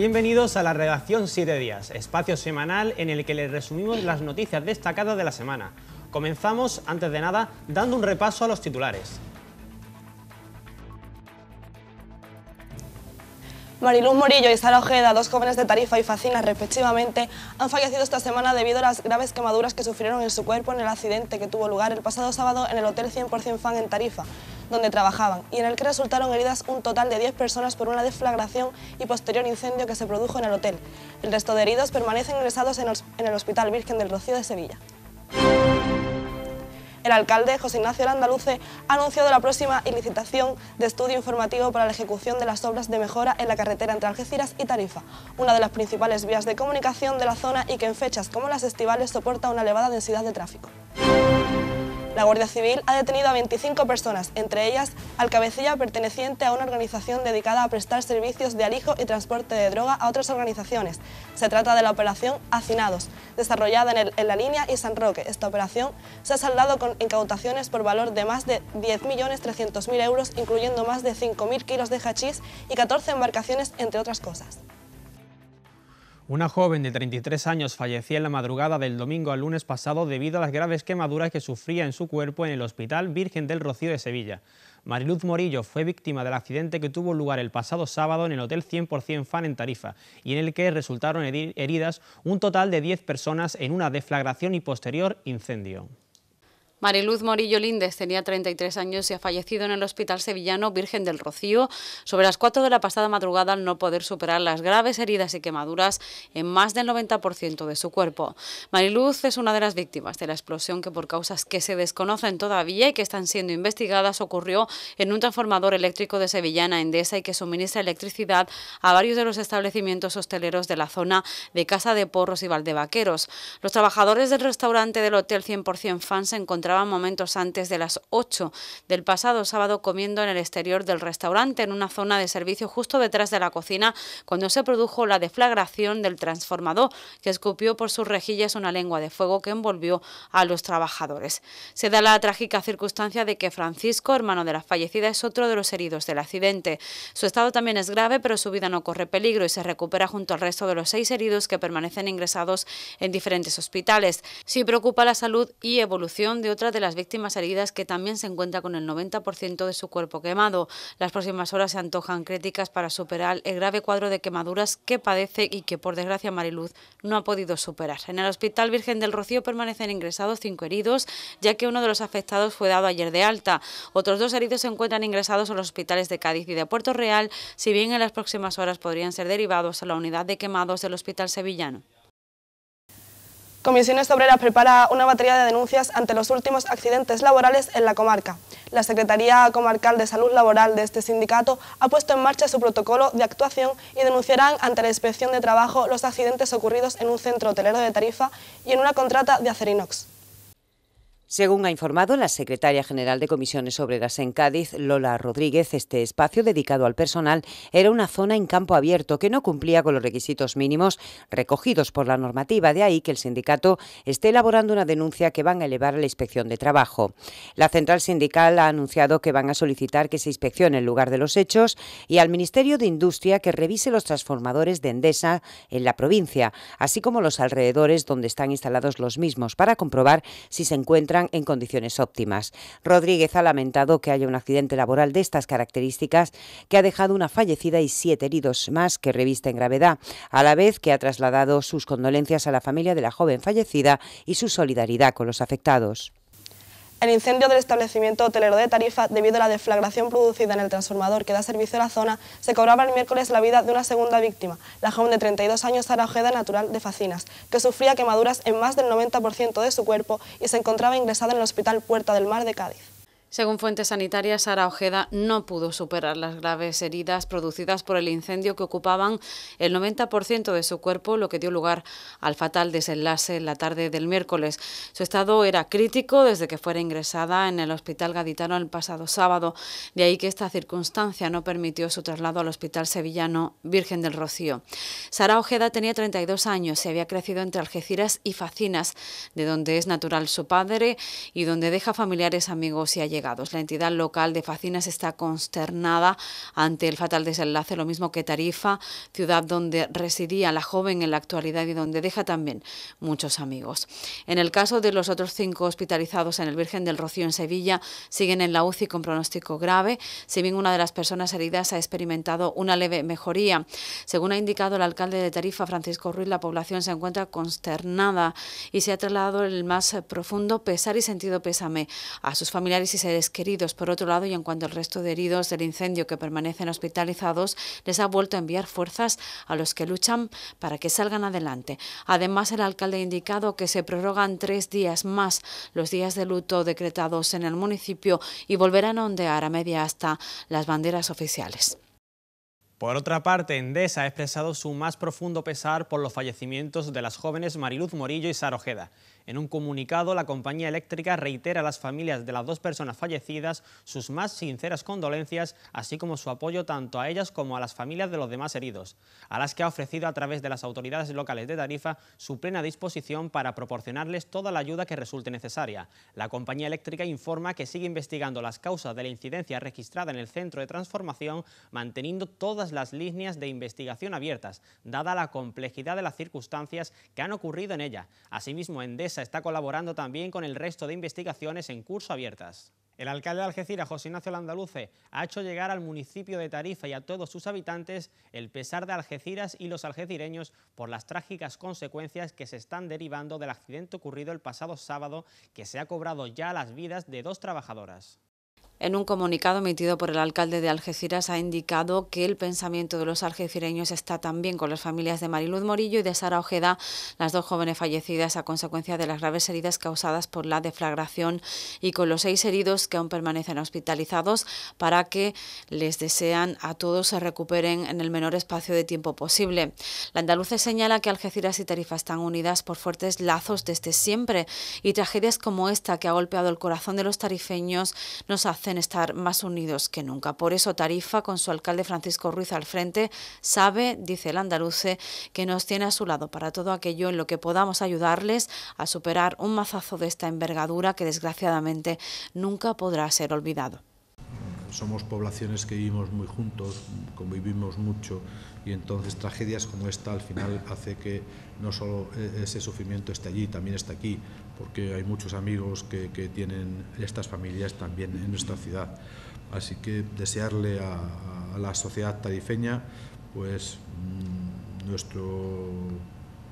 Bienvenidos a la redacción 7 días, espacio semanal en el que les resumimos las noticias destacadas de la semana. Comenzamos, antes de nada, dando un repaso a los titulares. Mariluz Morillo y Sara Ojeda, dos jóvenes de Tarifa y Facina respectivamente, han fallecido esta semana debido a las graves quemaduras que sufrieron en su cuerpo en el accidente que tuvo lugar el pasado sábado en el Hotel 100% Fan en Tarifa donde trabajaban y en el que resultaron heridas un total de 10 personas por una deflagración y posterior incendio que se produjo en el hotel. El resto de heridos permanecen ingresados en el Hospital Virgen del Rocío de Sevilla. El alcalde José Ignacio Landaluce ha anunciado la próxima licitación de estudio informativo para la ejecución de las obras de mejora en la carretera entre Algeciras y Tarifa, una de las principales vías de comunicación de la zona y que en fechas como las estivales soporta una elevada densidad de tráfico. La Guardia Civil ha detenido a 25 personas, entre ellas al cabecilla perteneciente a una organización dedicada a prestar servicios de alijo y transporte de droga a otras organizaciones. Se trata de la operación Hacinados, desarrollada en, la línea y San Roque. Esta operación se ha saldado con incautaciones por valor de más de 10.300.000 euros, incluyendo más de 5.000 kilos de hachís y 14 embarcaciones, entre otras cosas. Una joven de 33 años falleció en la madrugada del domingo al lunes pasado debido a las graves quemaduras que sufría en su cuerpo en el Hospital Virgen del Rocío de Sevilla. Mariluz Morillo fue víctima del accidente que tuvo lugar el pasado sábado en el Hotel 100% Fan en Tarifa y en el que resultaron heridas un total de 10 personas en una deflagración y posterior incendio. Mariluz Morillo Líndez tenía 33 años y ha fallecido en el Hospital Sevillano Virgen del Rocío sobre las 4 de la pasada madrugada al no poder superar las graves heridas y quemaduras en más del 90% de su cuerpo. Mariluz es una de las víctimas de la explosión que por causas que se desconocen todavía y que están siendo investigadas ocurrió en un transformador eléctrico de Sevillana Endesa y que suministra electricidad a varios de los establecimientos hosteleros de la zona de Casa de Porros y Valdevaqueros. Los trabajadores del restaurante del Hotel 100% Fans se encontraron momentos antes de las 8 del pasado sábado comiendo en el exterior del restaurante, en una zona de servicio justo detrás de la cocina, cuando se produjo la deflagración del transformador, que escupió por sus rejillas una lengua de fuego que envolvió a los trabajadores. Se da la trágica circunstancia de que Francisco, hermano de la fallecida, es otro de los heridos del accidente. Su estado también es grave, pero su vida no corre peligro y se recupera junto al resto de los seis heridos que permanecen ingresados en diferentes hospitales. Sí preocupa la salud y evolución de otros otra de las víctimas heridas que también se encuentra con el 90% de su cuerpo quemado. Las próximas horas se antojan críticas para superar el grave cuadro de quemaduras que padece y que, por desgracia, Mariluz no ha podido superar. En el Hospital Virgen del Rocío permanecen ingresados cinco heridos, ya que uno de los afectados fue dado ayer de alta. Otros dos heridos se encuentran ingresados en los hospitales de Cádiz y de Puerto Real, si bien en las próximas horas podrían ser derivados a la unidad de quemados del Hospital Sevillano. Comisiones Obreras prepara una batería de denuncias ante los últimos accidentes laborales en la comarca. La Secretaría Comarcal de Salud Laboral de este sindicato ha puesto en marcha su protocolo de actuación y denunciarán ante la Inspección de Trabajo los accidentes ocurridos en un centro hotelero de Tarifa y en una contrata de Acerinox. Según ha informado la secretaria general de Comisiones Obreras en Cádiz, Lola Rodríguez, este espacio dedicado al personal era una zona en campo abierto que no cumplía con los requisitos mínimos recogidos por la normativa, de ahí que el sindicato esté elaborando una denuncia que van a elevar a la inspección de trabajo. La central sindical ha anunciado que van a solicitar que se inspeccione el lugar de los hechos y al Ministerio de Industria que revise los transformadores de Endesa en la provincia, así como los alrededores donde están instalados los mismos, para comprobar si se encuentran en condiciones óptimas. Rodríguez ha lamentado que haya un accidente laboral de estas características que ha dejado una fallecida y siete heridos más que revisten gravedad, a la vez que ha trasladado sus condolencias a la familia de la joven fallecida y su solidaridad con los afectados. El incendio del establecimiento hotelero de Tarifa, debido a la deflagración producida en el transformador que da servicio a la zona, se cobraba el miércoles la vida de una segunda víctima, la joven de 32 años Sara Ojeda, natural de Facinas, que sufría quemaduras en más del 90% de su cuerpo y se encontraba ingresada en el Hospital Puerta del Mar de Cádiz. Según fuentes sanitarias, Sara Ojeda no pudo superar las graves heridas producidas por el incendio que ocupaban el 90% de su cuerpo, lo que dio lugar al fatal desenlace en la tarde del miércoles. Su estado era crítico desde que fuera ingresada en el Hospital Gaditano el pasado sábado, de ahí que esta circunstancia no permitió su traslado al Hospital Sevillano Virgen del Rocío. Sara Ojeda tenía 32 años y había crecido entre Algeciras y Facinas, de donde es natural su padre y donde deja familiares, amigos y allegados. La entidad local de Facinas está consternada ante el fatal desenlace, lo mismo que Tarifa, ciudad donde residía la joven en la actualidad y donde deja también muchos amigos. En el caso de los otros cinco hospitalizados en el Virgen del Rocío en Sevilla, siguen en la UCI con pronóstico grave, si bien una de las personas heridas ha experimentado una leve mejoría. Según ha indicado el alcalde de Tarifa, Francisco Ruiz, la población se encuentra consternada y se ha trasladado el más profundo pesar y sentido pésame a sus familiares y se queridos, por otro lado, y en cuanto al resto de heridos del incendio que permanecen hospitalizados, les ha vuelto a enviar fuerzas a los que luchan para que salgan adelante. Además, el alcalde ha indicado que se prorrogan tres días más los días de luto decretados en el municipio y volverán a ondear a media hasta las banderas oficiales. Por otra parte, Endesa ha expresado su más profundo pesar por los fallecimientos de las jóvenes Mariluz Morillo y Sarojeda. En un comunicado, la compañía eléctrica reitera a las familias de las dos personas fallecidas sus más sinceras condolencias, así como su apoyo tanto a ellas como a las familias de los demás heridos, a las que ha ofrecido a través de las autoridades locales de Tarifa su plena disposición para proporcionarles toda la ayuda que resulte necesaria. La compañía eléctrica informa que sigue investigando las causas de la incidencia registrada en el centro de transformación, manteniendo todas las líneas de investigación abiertas, dada la complejidad de las circunstancias que han ocurrido en ella. Asimismo, está colaborando también con el resto de investigaciones en curso abiertas. El alcalde de Algeciras, José Ignacio Landaluce, ha hecho llegar al municipio de Tarifa y a todos sus habitantes el pesar de Algeciras y los algecireños por las trágicas consecuencias que se están derivando del accidente ocurrido el pasado sábado que se ha cobrado ya las vidas de dos trabajadoras. En un comunicado emitido por el alcalde de Algeciras ha indicado que el pensamiento de los algecireños está también con las familias de Mariluz Morillo y de Sara Ojeda, las dos jóvenes fallecidas a consecuencia de las graves heridas causadas por la deflagración y con los seis heridos que aún permanecen hospitalizados para que les desean a todos se recuperen en el menor espacio de tiempo posible. La andaluza señala que Algeciras y Tarifa están unidas por fuertes lazos desde siempre y tragedias como esta que ha golpeado el corazón de los tarifeños nos hacen estar más unidos que nunca. Por eso Tarifa, con su alcalde Francisco Ruiz al frente, sabe, dice el andaluce, que nos tiene a su lado para todo aquello en lo que podamos ayudarles a superar un mazazo de esta envergadura que desgraciadamente nunca podrá ser olvidado. Somos poblaciones que vivimos muy juntos, convivimos mucho y entonces tragedias como esta al final hace que no solo e-, ese sufrimiento esté allí, también está aquí porque hay muchos amigos que, tienen estas familias también en nuestra ciudad. Así que desearle a, la sociedad tarifeña pues mm, nuestro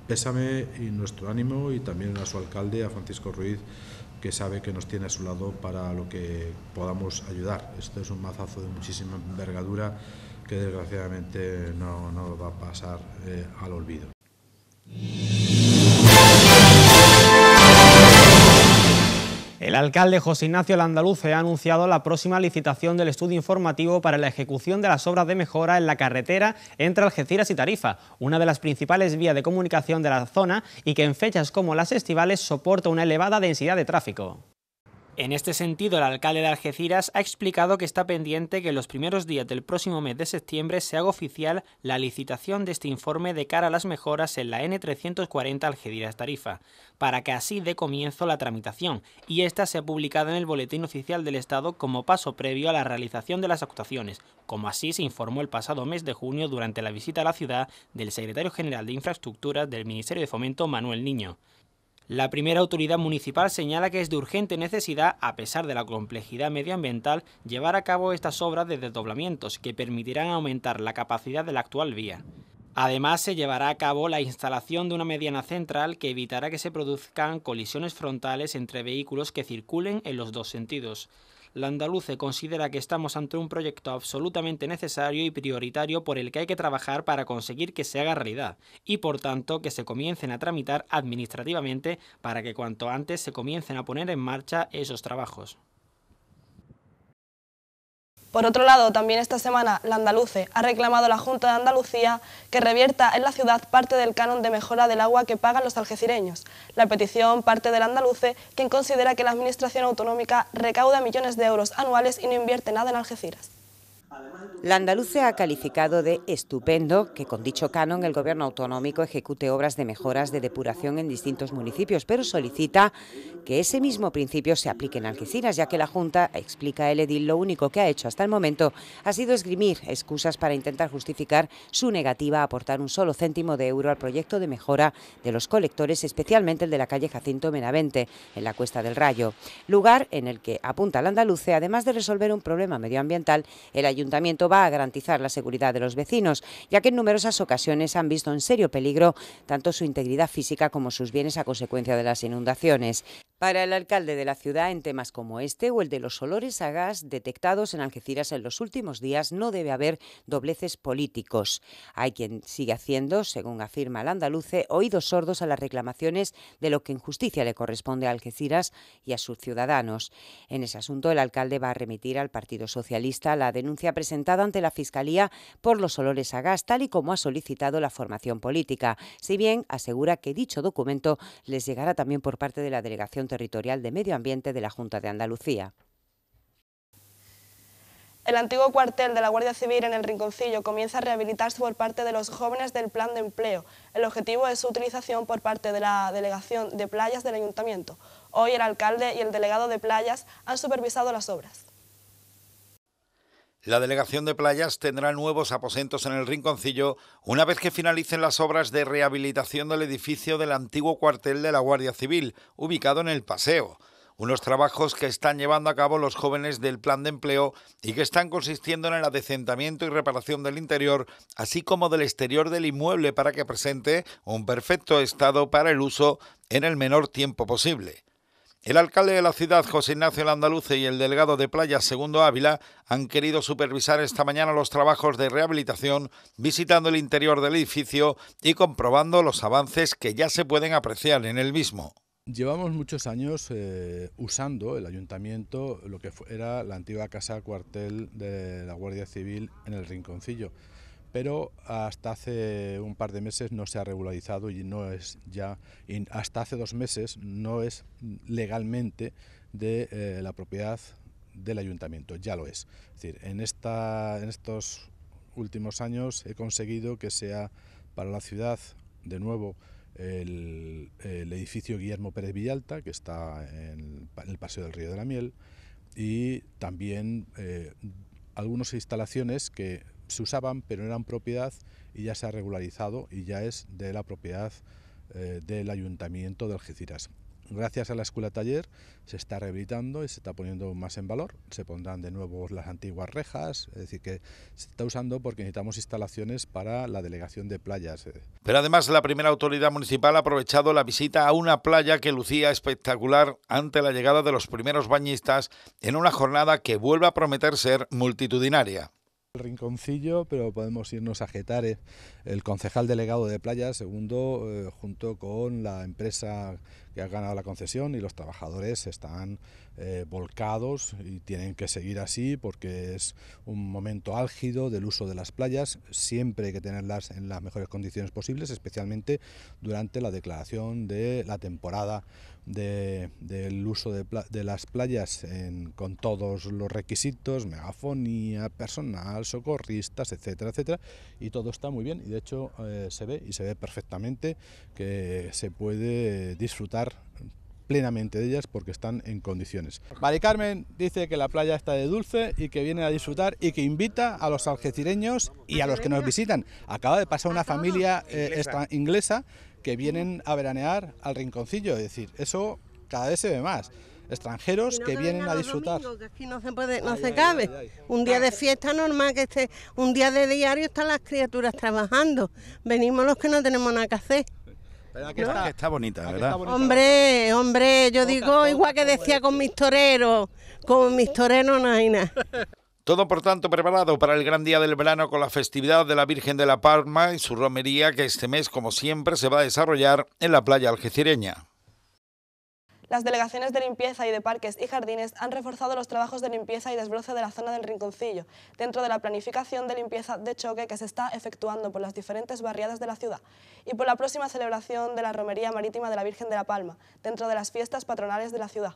pésame y nuestro ánimo y también a su alcalde, a Francisco Ruiz, que sabe que nos tiene a su lado para lo que podamos ayudar. Esto es un mazazo de muchísima envergadura que desgraciadamente no, va a pasar eh, al olvido. El alcalde José Ignacio Landaluce ha anunciado la próxima licitación del estudio informativo para la ejecución de las obras de mejora en la carretera entre Algeciras y Tarifa, una de las principales vías de comunicación de la zona y que en fechas como las estivales soporta una elevada densidad de tráfico. En este sentido, el alcalde de Algeciras ha explicado que está pendiente que en los primeros días del próximo mes de septiembre se haga oficial la licitación de este informe de cara a las mejoras en la N340 Algeciras Tarifa, para que así dé comienzo la tramitación y ésta sea publicada en el Boletín Oficial del Estado como paso previo a la realización de las actuaciones, como así se informó el pasado mes de junio durante la visita a la ciudad del secretario general de Infraestructuras del Ministerio de Fomento, Manuel Niño. La primera autoridad municipal señala que es de urgente necesidad, a pesar de la complejidad medioambiental, llevar a cabo estas obras de desdoblamientos que permitirán aumentar la capacidad de la actual vía. Además, se llevará a cabo la instalación de una mediana central que evitará que se produzcan colisiones frontales entre vehículos que circulen en los dos sentidos. La Andaluce considera que estamos ante un proyecto absolutamente necesario y prioritario por el que hay que trabajar para conseguir que se haga realidad y por tanto que se comiencen a tramitar administrativamente para que cuanto antes se comiencen a poner en marcha esos trabajos. Por otro lado, también esta semana la Andaluce ha reclamado a la Junta de Andalucía que revierta en la ciudad parte del canon de mejora del agua que pagan los algecireños. La petición parte del Andaluce, quien considera que la Administración Autonómica recauda millones de euros anuales y no invierte nada en Algeciras. La Andalucía ha calificado de estupendo que con dicho canon el gobierno autonómico ejecute obras de mejoras de depuración en distintos municipios, pero solicita que ese mismo principio se aplique en Algeciras, ya que la Junta, explica el edil, lo único que ha hecho hasta el momento ha sido esgrimir excusas para intentar justificar su negativa a aportar un solo céntimo de euro al proyecto de mejora de los colectores, especialmente el de la calle Jacinto Menavente, en la Cuesta del Rayo, lugar en el que, apunta la Andalucía, además de resolver un problema medioambiental, el ayuntamiento va a garantizar la seguridad de los vecinos, ya que en numerosas ocasiones han visto en serio peligro tanto su integridad física como sus bienes a consecuencia de las inundaciones. Para el alcalde de la ciudad, en temas como este o el de los olores a gas detectados en Algeciras en los últimos días, no debe haber dobleces políticos. Hay quien sigue haciendo, según afirma el andaluce, oídos sordos a las reclamaciones de lo que en justicia le corresponde a Algeciras y a sus ciudadanos. En ese asunto, el alcalde va a remitir al Partido Socialista la denuncia presentada ante la Fiscalía por los olores a gas, tal y como ha solicitado la formación política, si bien asegura que dicho documento les llegará también por parte de la delegación Territorial de Medio Ambiente de la Junta de Andalucía. El antiguo cuartel de la Guardia Civil en el Rinconcillo comienza a rehabilitarse por parte de los jóvenes del Plan de Empleo. El objetivo es su utilización por parte de la Delegación de Playas del Ayuntamiento. Hoy el alcalde y el delegado de Playas han supervisado las obras. La delegación de playas tendrá nuevos aposentos en el Rinconcillo una vez que finalicen las obras de rehabilitación del edificio del antiguo cuartel de la Guardia Civil, ubicado en el Paseo. Unos trabajos que están llevando a cabo los jóvenes del plan de empleo y que están consistiendo en el adecentamiento y reparación del interior, así como del exterior del inmueble para que presente un perfecto estado para el uso en el menor tiempo posible. El alcalde de la ciudad, José Ignacio Landaluce, y el delegado de playa, Segundo Ávila, han querido supervisar esta mañana los trabajos de rehabilitación, visitando el interior del edificio y comprobando los avances que ya se pueden apreciar en el mismo. Llevamos muchos años eh, usando el ayuntamiento, lo que era la antigua casa cuartel de la Guardia Civil en el Rinconcillo pero hasta hace un par de meses no se ha regularizado y no es ya, hasta hace dos meses no es legalmente de eh, la propiedad del ayuntamiento, ya lo es. Es decir, en, esta, en estos últimos años he conseguido que sea para la ciudad, de nuevo, el, edificio Guillermo Pérez Villalta, que está en el Paseo del Río de la Miel, y también eh, algunas instalaciones que se usaban pero no eran propiedad y ya se ha regularizado y ya es de la propiedad eh, del Ayuntamiento de Algeciras. Gracias a la escuela taller se está rehabilitando y se está poniendo más en valor. Se pondrán de nuevo las antiguas rejas, es decir, que se está usando porque necesitamos instalaciones para la delegación de playas. Eh. Pero además la primera autoridad municipal ha aprovechado la visita a una playa que lucía espectacular ante la llegada de los primeros bañistas en una jornada que vuelve a prometer ser multitudinaria. El rinconcillo, pero podemos irnos a Getar... El concejal delegado de Playa, segundo, eh, junto con la empresa que ha ganado la concesión y los trabajadores están eh, volcados y tienen que seguir así porque es un momento álgido del uso de las playas. Siempre hay que tenerlas en las mejores condiciones posibles, especialmente durante la declaración de la temporada del uso de, las playas con todos los requisitos, megafonía, personal, socorristas, etcétera, etcétera. Y todo está muy bien y de hecho eh, se ve y se ve perfectamente que se puede disfrutar plenamente de ellas porque están en condiciones. Mari Carmen dice que la playa está de dulce y que viene a disfrutar y que invita a los algecireños y a los que nos visitan. Acaba de pasar una familia eh, inglesa que vienen a veranear al rinconcillo, es decir, eso cada vez se ve más extranjeros que, vienen a disfrutar. no se, cabe. un día de fiesta normal que esté, un día de diario están las criaturas trabajando. Venimos los que no tenemos nada que hacer está, bonita, ¿verdad? hombre, hombre, yo digo igual que decía con mis toreros, con mis toreros nada". Todo, por tanto, preparado para el gran día del verano con la festividad de la Virgen de la Palma y su romería que este mes, como siempre, se va a desarrollar en la playa algecireña. Las delegaciones de limpieza y de parques y jardines han reforzado los trabajos de limpieza y desbroce de la zona del Rinconcillo, dentro de la planificación de limpieza de choque que se está efectuando por las diferentes barriadas de la ciudad y por la próxima celebración de la Romería Marítima de la Virgen de la Palma, dentro de las fiestas patronales de la ciudad.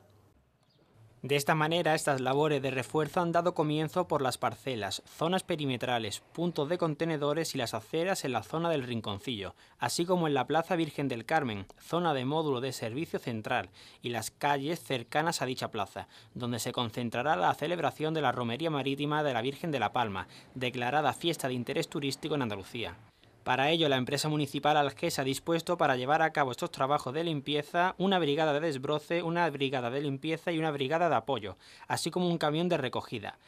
De esta manera, estas labores de refuerzo han dado comienzo por las parcelas, zonas perimetrales, puntos de contenedores y las aceras en la zona del Rinconcillo, así como en la Plaza Virgen del Carmen, zona de módulo de servicio central, y las calles cercanas a dicha plaza, donde se concentrará la celebración de la Romería Marítima de la Virgen de la Palma, declarada fiesta de interés turístico en Andalucía. Para ello, la empresa municipal se ha dispuesto para llevar a cabo estos trabajos de limpieza una brigada de desbroce, una brigada de limpieza y una brigada de apoyo, así como un camión de recogida.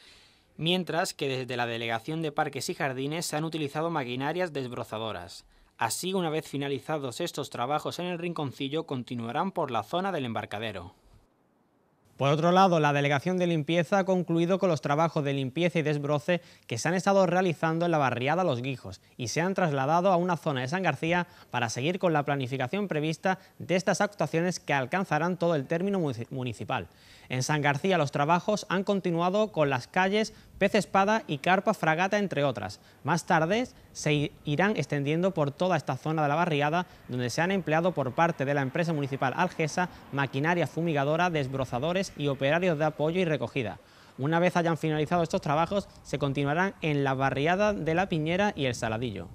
Mientras que desde la Delegación de Parques y Jardines se han utilizado maquinarias desbrozadoras. Así, una vez finalizados estos trabajos en el rinconcillo, continuarán por la zona del embarcadero. Por otro lado, la Delegación de Limpieza ha concluido con los trabajos de limpieza y desbroce que se han estado realizando en la barriada Los Guijos y se han trasladado a una zona de San García para seguir con la planificación prevista de estas actuaciones que alcanzarán todo el término municipal. En San García los trabajos han continuado con las calles Pez Espada y Carpa Fragata, entre otras. Más tarde se irán extendiendo por toda esta zona de la barriada, donde se han empleado por parte de la empresa municipal Algesa maquinaria fumigadora, desbrozadores y operarios de apoyo y recogida. Una vez hayan finalizado estos trabajos, se continuarán en la barriada de la Piñera y el Saladillo.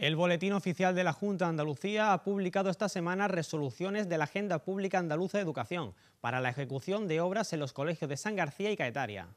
El Boletín Oficial de la Junta de Andalucía ha publicado esta semana resoluciones de la Agenda Pública Andaluza de Educación para la ejecución de obras en los colegios de San García y Caetaria.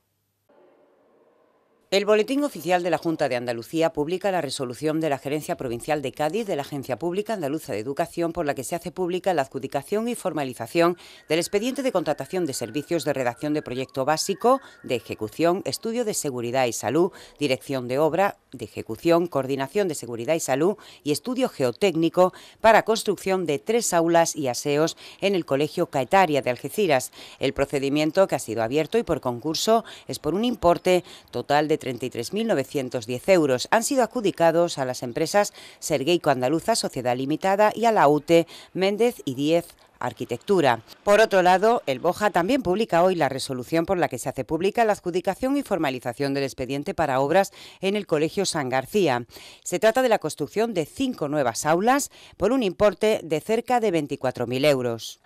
El Boletín Oficial de la Junta de Andalucía publica la resolución de la Gerencia Provincial de Cádiz de la Agencia Pública Andaluza de Educación por la que se hace pública la adjudicación y formalización del expediente de contratación de servicios de redacción de proyecto básico, de ejecución, estudio de seguridad y salud, dirección de obra, de ejecución, coordinación de seguridad y salud y estudio geotécnico para construcción de tres aulas y aseos en el Colegio Caetaria de Algeciras. El procedimiento que ha sido abierto y por concurso es por un importe total de 33.910 euros. Han sido adjudicados a las empresas Sergueico Andaluza Sociedad Limitada y a la UTE Méndez y 10 arquitectura. Por otro lado, el BOJA también publica hoy la resolución por la que se hace pública la adjudicación y formalización del expediente para obras en el Colegio San García. Se trata de la construcción de cinco nuevas aulas por un importe de cerca de 24.000 euros.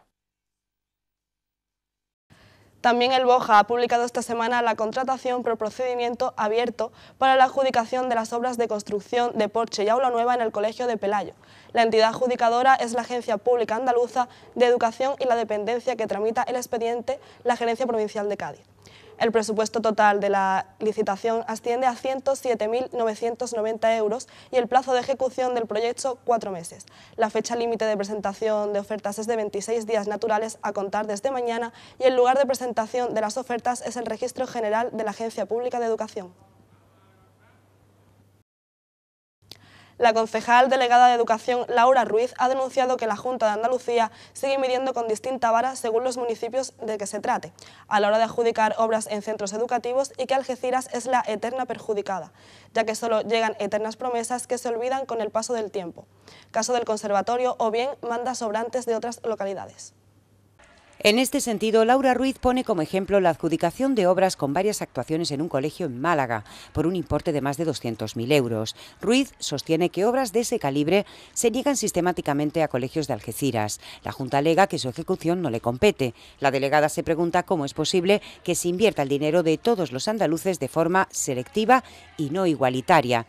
También el BOJA ha publicado esta semana la contratación por procedimiento abierto para la adjudicación de las obras de construcción de porche y aula nueva en el Colegio de Pelayo. La entidad adjudicadora es la Agencia Pública Andaluza de Educación y la dependencia que tramita el expediente la Gerencia Provincial de Cádiz. El presupuesto total de la licitación asciende a 107.990 euros y el plazo de ejecución del proyecto cuatro meses. La fecha límite de presentación de ofertas es de 26 días naturales a contar desde mañana y el lugar de presentación de las ofertas es el Registro General de la Agencia Pública de Educación. La concejal delegada de Educación, Laura Ruiz, ha denunciado que la Junta de Andalucía sigue midiendo con distinta vara según los municipios de que se trate, a la hora de adjudicar obras en centros educativos y que Algeciras es la eterna perjudicada, ya que solo llegan eternas promesas que se olvidan con el paso del tiempo. Caso del conservatorio o bien manda sobrantes de otras localidades. En este sentido, Laura Ruiz pone como ejemplo la adjudicación de obras con varias actuaciones en un colegio en Málaga, por un importe de más de 200.000 euros. Ruiz sostiene que obras de ese calibre se niegan sistemáticamente a colegios de Algeciras. La Junta alega que su ejecución no le compete. La delegada se pregunta cómo es posible que se invierta el dinero de todos los andaluces de forma selectiva y no igualitaria.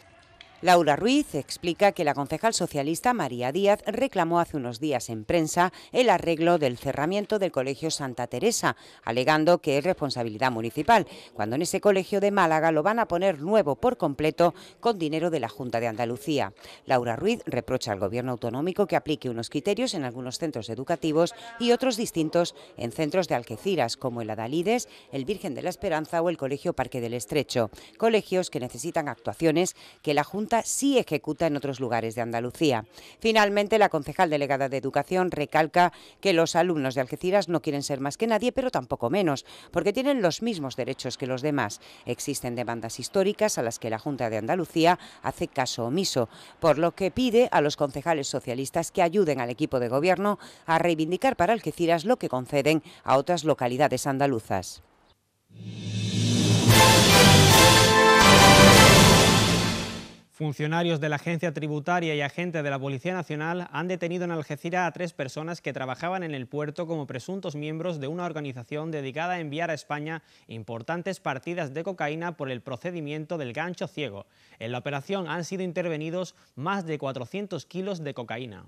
Laura Ruiz explica que la concejal socialista María Díaz reclamó hace unos días en prensa el arreglo del cerramiento del Colegio Santa Teresa, alegando que es responsabilidad municipal, cuando en ese colegio de Málaga lo van a poner nuevo por completo con dinero de la Junta de Andalucía. Laura Ruiz reprocha al Gobierno autonómico que aplique unos criterios en algunos centros educativos y otros distintos en centros de Algeciras, como el Adalides, el Virgen de la Esperanza o el Colegio Parque del Estrecho, colegios que necesitan actuaciones que la Junta si ejecuta en otros lugares de Andalucía. Finalmente, la concejal delegada de Educación recalca que los alumnos de Algeciras no quieren ser más que nadie, pero tampoco menos, porque tienen los mismos derechos que los demás. Existen demandas históricas a las que la Junta de Andalucía hace caso omiso, por lo que pide a los concejales socialistas que ayuden al equipo de gobierno a reivindicar para Algeciras lo que conceden a otras localidades andaluzas. Funcionarios de la Agencia Tributaria y agentes de la Policía Nacional han detenido en Algeciras a tres personas que trabajaban en el puerto como presuntos miembros de una organización dedicada a enviar a España importantes partidas de cocaína por el procedimiento del gancho ciego. En la operación han sido intervenidos más de 400 kilos de cocaína.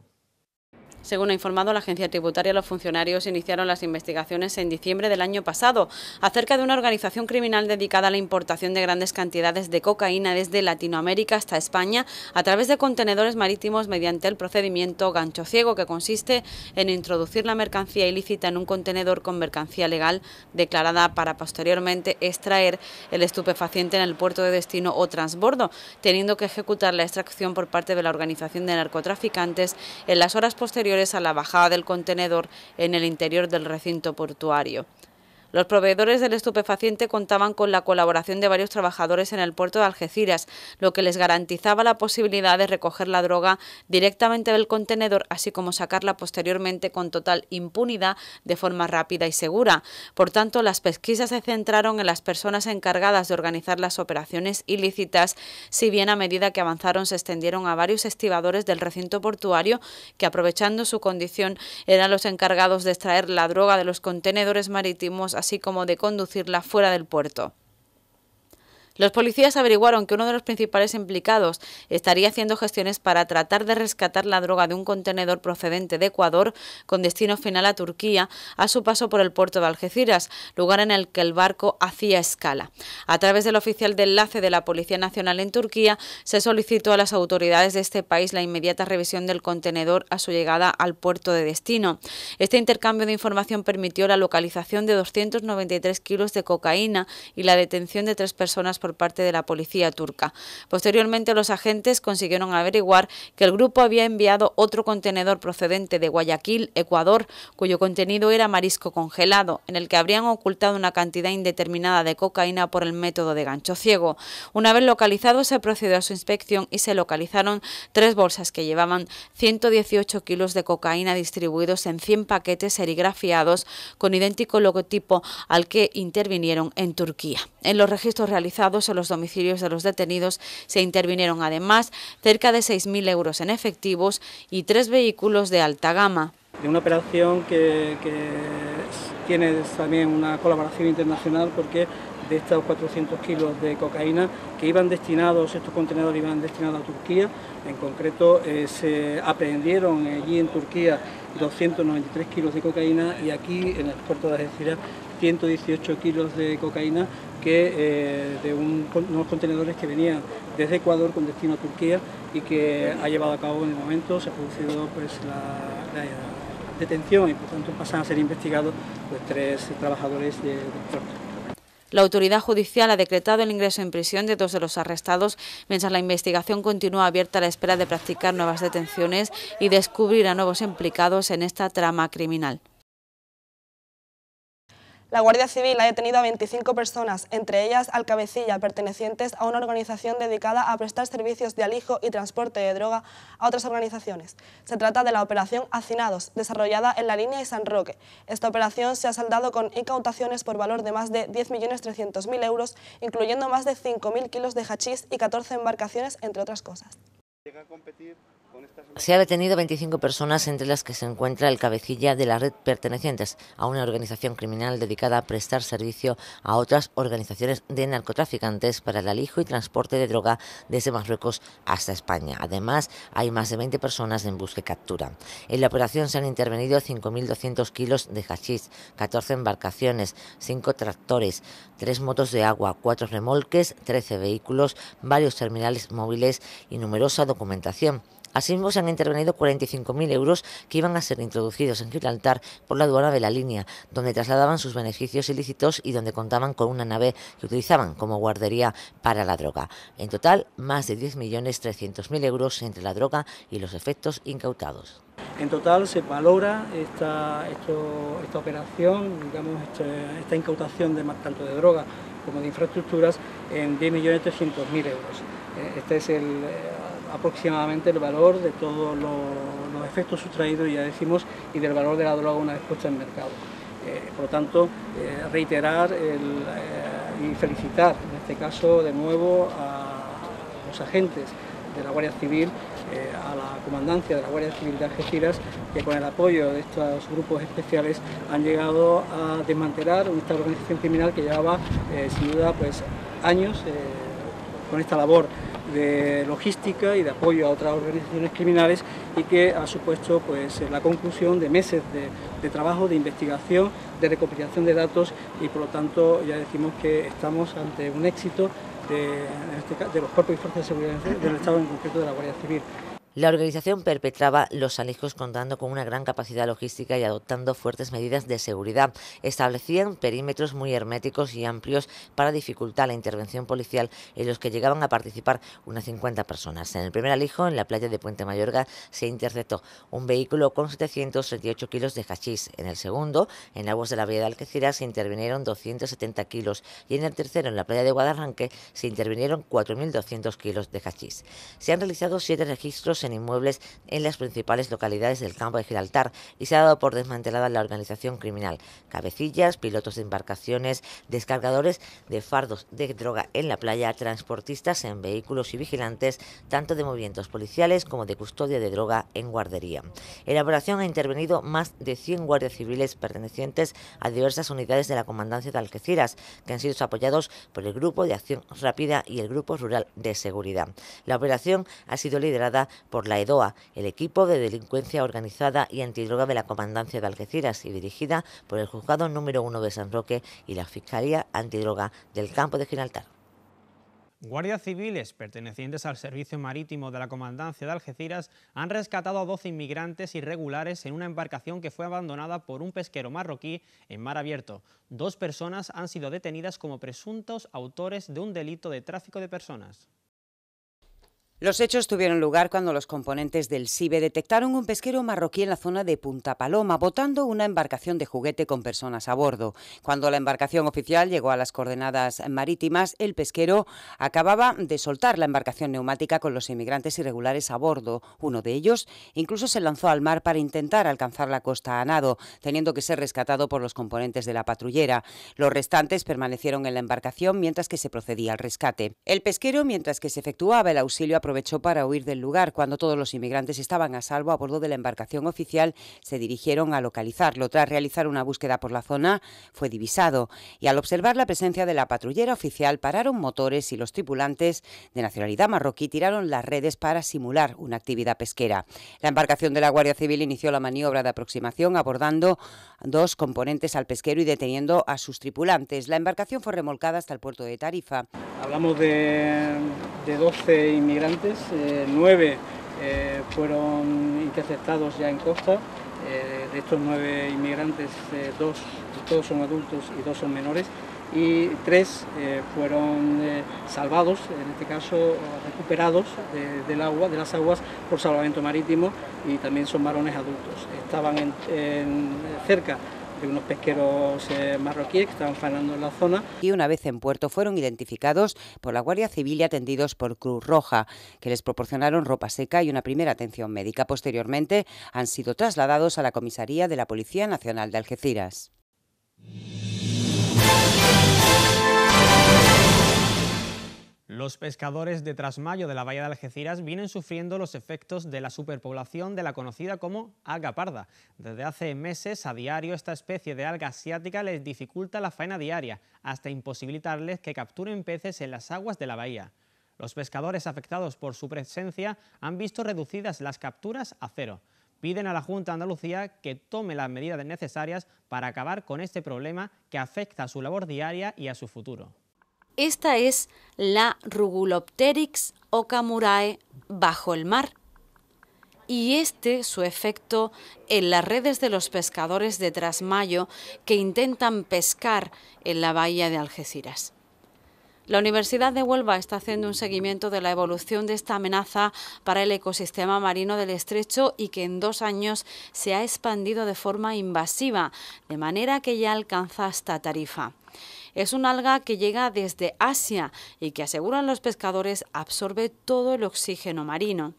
Según ha informado la agencia tributaria, los funcionarios iniciaron las investigaciones en diciembre del año pasado acerca de una organización criminal dedicada a la importación de grandes cantidades de cocaína desde Latinoamérica hasta España a través de contenedores marítimos mediante el procedimiento gancho ciego, que consiste en introducir la mercancía ilícita en un contenedor con mercancía legal declarada para posteriormente extraer el estupefaciente en el puerto de destino o transbordo, teniendo que ejecutar la extracción por parte de la organización de narcotraficantes en las horas posteriores a la bajada del contenedor en el interior del recinto portuario. Los proveedores del estupefaciente contaban con la colaboración de varios trabajadores en el puerto de Algeciras, lo que les garantizaba la posibilidad de recoger la droga directamente del contenedor, así como sacarla posteriormente con total impunidad de forma rápida y segura. Por tanto, las pesquisas se centraron en las personas encargadas de organizar las operaciones ilícitas, si bien a medida que avanzaron se extendieron a varios estibadores del recinto portuario que aprovechando su condición eran los encargados de extraer la droga de los contenedores marítimos así como de conducirla fuera del puerto. Los policías averiguaron que uno de los principales implicados estaría haciendo gestiones para tratar de rescatar la droga de un contenedor procedente de Ecuador con destino final a Turquía a su paso por el puerto de Algeciras, lugar en el que el barco hacía escala. A través del oficial de enlace de la Policía Nacional en Turquía se solicitó a las autoridades de este país la inmediata revisión del contenedor a su llegada al puerto de destino. Este intercambio de información permitió la localización de 293 kilos de cocaína y la detención de tres personas por parte de la policía turca. Posteriormente los agentes consiguieron averiguar que el grupo había enviado otro contenedor procedente de Guayaquil, Ecuador, cuyo contenido era marisco congelado, en el que habrían ocultado una cantidad indeterminada de cocaína por el método de gancho ciego. Una vez localizado se procedió a su inspección y se localizaron tres bolsas que llevaban 118 kilos de cocaína distribuidos en 100 paquetes serigrafiados con idéntico logotipo al que intervinieron en Turquía. En los registros realizados ...en los domicilios de los detenidos se intervinieron además cerca de 6.000 euros en efectivos y tres vehículos de alta gama. De una operación que, tiene también una colaboración internacional porque de estos 400 kilos de cocaína que iban destinados, estos contenedores iban destinados a Turquía, en concreto eh, se aprehendieron allí en Turquía 293 kilos de cocaína y aquí en el puerto de Algeciras 118 kilos de cocaína que, eh, de unos contenedores que venían desde Ecuador con destino a Turquía y que ha llevado a cabo en el momento, se ha producido pues, la, detención y por tanto pasan a ser investigados pues, tres trabajadores de, de la autoridad judicial ha decretado el ingreso en prisión de dos de los arrestados, mientras la investigación continúa abierta a la espera de practicar nuevas detenciones y descubrir a nuevos implicados en esta trama criminal. La Guardia Civil ha detenido a 25 personas, entre ellas al cabecilla, pertenecientes a una organización dedicada a prestar servicios de alijo y transporte de droga a otras organizaciones. Se trata de la operación Hacinados, desarrollada en la línea y San Roque. Esta operación se ha saldado con incautaciones por valor de más de 10.300.000 euros, incluyendo más de 5.000 kilos de hachís y 14 embarcaciones, entre otras cosas. Se ha detenido 25 personas, entre las que se encuentra el cabecilla de la red pertenecientes a una organización criminal dedicada a prestar servicio a otras organizaciones de narcotraficantes para el alijo y transporte de droga desde Marruecos hasta España. Además, hay más de 20 personas en busca y captura. En la operación se han intervenido 5.200 kilos de hachís, 14 embarcaciones, 5 tractores, 3 motos de agua, 4 remolques, 13 vehículos, varios terminales móviles y numerosa documentación. Asimismo, se han intervenido 45.000 euros que iban a ser introducidos en Gibraltar por la aduana de la línea, donde trasladaban sus beneficios ilícitos y donde contaban con una nave que utilizaban como guardería para la droga. En total, más de 10.300.000 euros entre la droga y los efectos incautados. En total se valora esta, esta operación, digamos, este, esta, incautación de, tanto de droga como de infraestructuras en 10.300.000 euros. Eh, este es el aproximadamente el valor de todos los efectos sustraídos, ya decimos, y del valor de la droga una vez puesta en mercado. Eh, por lo tanto, eh, reiterar eh, y felicitar, en este caso, de nuevo a los agentes de la Guardia Civil, a la comandancia de la Guardia Civil de Algeciras, que con el apoyo de estos grupos especiales han llegado a desmantelar esta organización criminal que llevaba, sin duda, pues años con esta labor de logística y de apoyo a otras organizaciones criminales y que ha supuesto pues, la conclusión de meses de, trabajo, de investigación, de recopilación de datos y por lo tanto ya decimos que estamos ante un éxito de, este de los cuerpos y fuerzas de seguridad del Estado, en concreto de la Guardia Civil. La organización perpetraba los alijos contando con una gran capacidad logística y adoptando fuertes medidas de seguridad. Establecían perímetros muy herméticos y amplios para dificultar la intervención policial en los que llegaban a participar unas 50 personas. En el primer alijo, en la playa de Puente Mayorga, se interceptó un vehículo con 738 kilos de hachís. En el segundo, en aguas de la vía de Algeciras, se intervinieron 270 kilos. Y en el tercero, en la playa de Guadarranque, se intervinieron 4.200 kilos de hachís. Se han realizado siete registros en inmuebles en las principales localidades del campo de Gibraltar y se ha dado por desmantelada la organización criminal. Cabecillas, pilotos de embarcaciones, descargadores de fardos de droga en la playa, transportistas en vehículos y vigilantes, tanto de movimientos policiales como de custodia de droga en guardería. En la operación ha intervenido más de 100 guardias civiles pertenecientes a diversas unidades de la comandancia de Algeciras, que han sido apoyados por el Grupo de Acción Rápida y el Grupo Rural de Seguridad. La operación ha sido liderada por la EDOA, el equipo de delincuencia organizada y antidroga de la Comandancia de Algeciras y dirigida por el Juzgado número 1 de San Roque y la Fiscalía Antidroga del Campo de Gibraltar. Guardias civiles pertenecientes al Servicio Marítimo de la Comandancia de Algeciras han rescatado a 12 inmigrantes irregulares en una embarcación que fue abandonada por un pesquero marroquí en mar abierto. Dos personas han sido detenidas como presuntos autores de un delito de tráfico de personas. Los hechos tuvieron lugar cuando los componentes del SIBE detectaron un pesquero marroquí en la zona de Punta Paloma, botando una embarcación de juguete con personas a bordo. Cuando la embarcación oficial llegó a las coordenadas marítimas, el pesquero acababa de soltar la embarcación neumática con los inmigrantes irregulares a bordo. Uno de ellos incluso se lanzó al mar para intentar alcanzar la costa a nado, teniendo que ser rescatado por los componentes de la patrullera. Los restantes permanecieron en la embarcación mientras que se procedía al rescate. El pesquero, mientras que se efectuaba el auxilio aprovechó para huir del lugar. Cuando todos los inmigrantes estaban a salvo a bordo de la embarcación oficial, se dirigieron a localizarlo. Tras realizar una búsqueda por la zona, fue divisado y al observar la presencia de la patrullera oficial, pararon motores y los tripulantes de nacionalidad marroquí tiraron las redes para simular una actividad pesquera. La embarcación de la Guardia Civil inició la maniobra de aproximación abordando dos componentes al pesquero y deteniendo a sus tripulantes. La embarcación fue remolcada hasta el puerto de Tarifa. Hablamos de, de 12 inmigrantes eh, nueve eh, fueron interceptados ya en costa. Eh, de estos nueve inmigrantes, dos, todos son adultos y dos son menores y tres fueron salvados, en este caso recuperados de, del agua, de las aguas por salvamento marítimo y también son varones adultos. Estaban en cerca unos pesqueros eh, marroquíes que estaban parando en la zona. Y una vez en puerto fueron identificados por la Guardia Civil y atendidos por Cruz Roja, que les proporcionaron ropa seca y una primera atención médica. Posteriormente han sido trasladados a la comisaría de la Policía Nacional de Algeciras. Los pescadores de Trasmayo de la Bahía de Algeciras vienen sufriendo los efectos de la superpoblación de la conocida como alga parda. Desde hace meses, a diario, esta especie de alga asiática les dificulta la faena diaria, hasta imposibilitarles que capturen peces en las aguas de la bahía. Los pescadores afectados por su presencia han visto reducidas las capturas a cero. Piden a la Junta de Andalucía que tome las medidas necesarias para acabar con este problema que afecta a su labor diaria y a su futuro. Esta es la Rugulopteryx Camurae bajo el mar. Y este su efecto en las redes de los pescadores de Trasmayo que intentan pescar en la bahía de Algeciras. La Universidad de Huelva está haciendo un seguimiento de la evolución de esta amenaza para el ecosistema marino del estrecho y que en dos años se ha expandido de forma invasiva, de manera que ya alcanza hasta Tarifa. Es un alga que llega desde Asia y que, aseguran los pescadores, absorbe todo el oxígeno marino.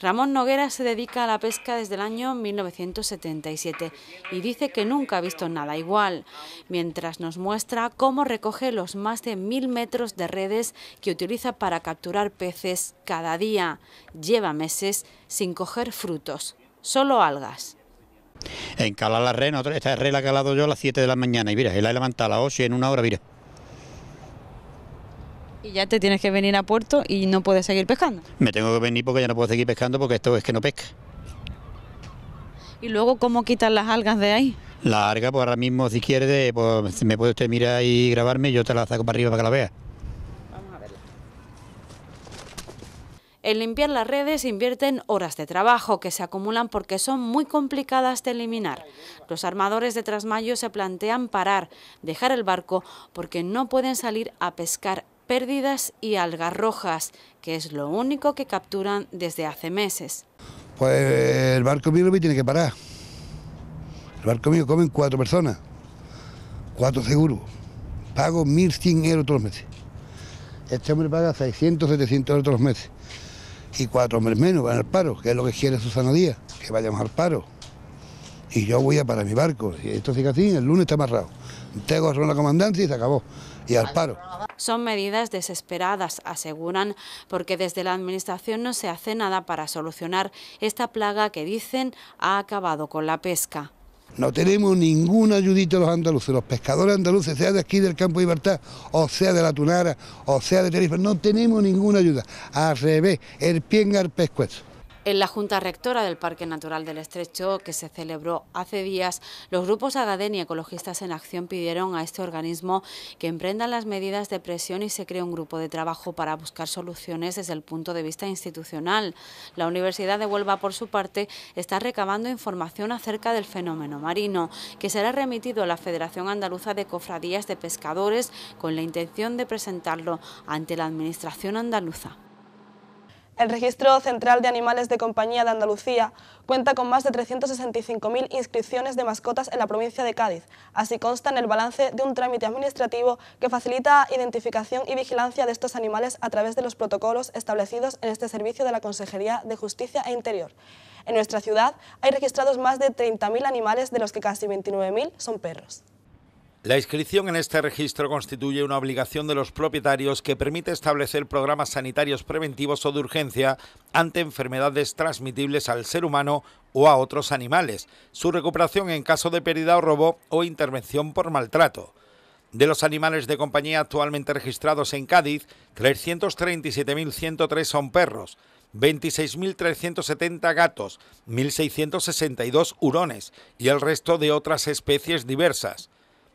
Ramón Noguera se dedica a la pesca desde el año 1977 y dice que nunca ha visto nada igual, mientras nos muestra cómo recoge los más de mil metros de redes que utiliza para capturar peces cada día. Lleva meses sin coger frutos, solo algas. Cala la red, esta red la he calado yo a las 7 de la mañana y mira, él la he levantado a las y en una hora, mira. Y ya te tienes que venir a puerto y no puedes seguir pescando. Me tengo que venir porque ya no puedo seguir pescando porque esto es que no pesca. ¿Y luego cómo quitan las algas de ahí? La alga, pues ahora mismo si quiere, pues me puede usted mirar y grabarme, yo te la saco para arriba para que la veas Vamos a verla. En limpiar las redes invierten horas de trabajo que se acumulan porque son muy complicadas de eliminar. Los armadores de Trasmayo se plantean parar, dejar el barco porque no pueden salir a pescar pérdidas y algarrojas, que es lo único que capturan desde hace meses. Pues el barco mío tiene que parar. El barco mío comen cuatro personas, cuatro seguros. Pago 1.100 euros todos los meses. Este hombre paga 600, 700 euros todos los meses. Y cuatro hombres menos van al paro, que es lo que quiere Susana Díaz, que vayamos al paro. Y yo voy a parar mi barco. Y esto sigue así, el lunes está amarrado. Tengo en la comandancia y se acabó al paro. Son medidas desesperadas, aseguran, porque desde la Administración no se hace nada para solucionar esta plaga que dicen ha acabado con la pesca. No tenemos ninguna ayudita los andaluces, los pescadores andaluces, sea de aquí del Campo de Libertad, o sea de la Tunara, o sea de Tenerife, no tenemos ninguna ayuda. Al revés, el en el pescuezo. En la Junta Rectora del Parque Natural del Estrecho, que se celebró hace días, los grupos Agadén y Ecologistas en Acción pidieron a este organismo que emprendan las medidas de presión y se cree un grupo de trabajo para buscar soluciones desde el punto de vista institucional. La Universidad de Huelva, por su parte, está recabando información acerca del fenómeno marino, que será remitido a la Federación Andaluza de Cofradías de Pescadores con la intención de presentarlo ante la Administración andaluza. El Registro Central de Animales de Compañía de Andalucía cuenta con más de 365.000 inscripciones de mascotas en la provincia de Cádiz. Así consta en el balance de un trámite administrativo que facilita identificación y vigilancia de estos animales a través de los protocolos establecidos en este servicio de la Consejería de Justicia e Interior. En nuestra ciudad hay registrados más de 30.000 animales, de los que casi 29.000 son perros. La inscripción en este registro constituye una obligación de los propietarios que permite establecer programas sanitarios preventivos o de urgencia ante enfermedades transmitibles al ser humano o a otros animales, su recuperación en caso de pérdida o robo o intervención por maltrato. De los animales de compañía actualmente registrados en Cádiz, 337.103 son perros, 26.370 gatos, 1.662 hurones y el resto de otras especies diversas.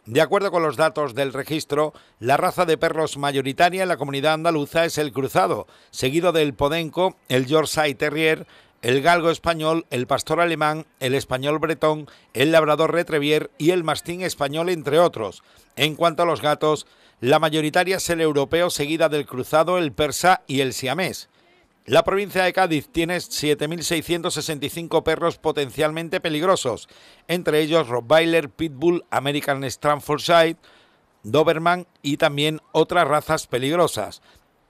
De acuerdo con los datos del registro, la raza de perros mayoritaria en la comunidad andaluza es el cruzado, seguido del podenco, el Yorkshire Terrier, el galgo español, el pastor alemán, el español bretón, el labrador retrevier y el mastín español, entre otros. En cuanto a los gatos, la mayoritaria es el europeo, seguida del cruzado, el persa y el siamés. La provincia de Cádiz tiene 7.665 perros potencialmente peligrosos, entre ellos Rottweiler, Pitbull, American Staffordshire, Doberman y también otras razas peligrosas.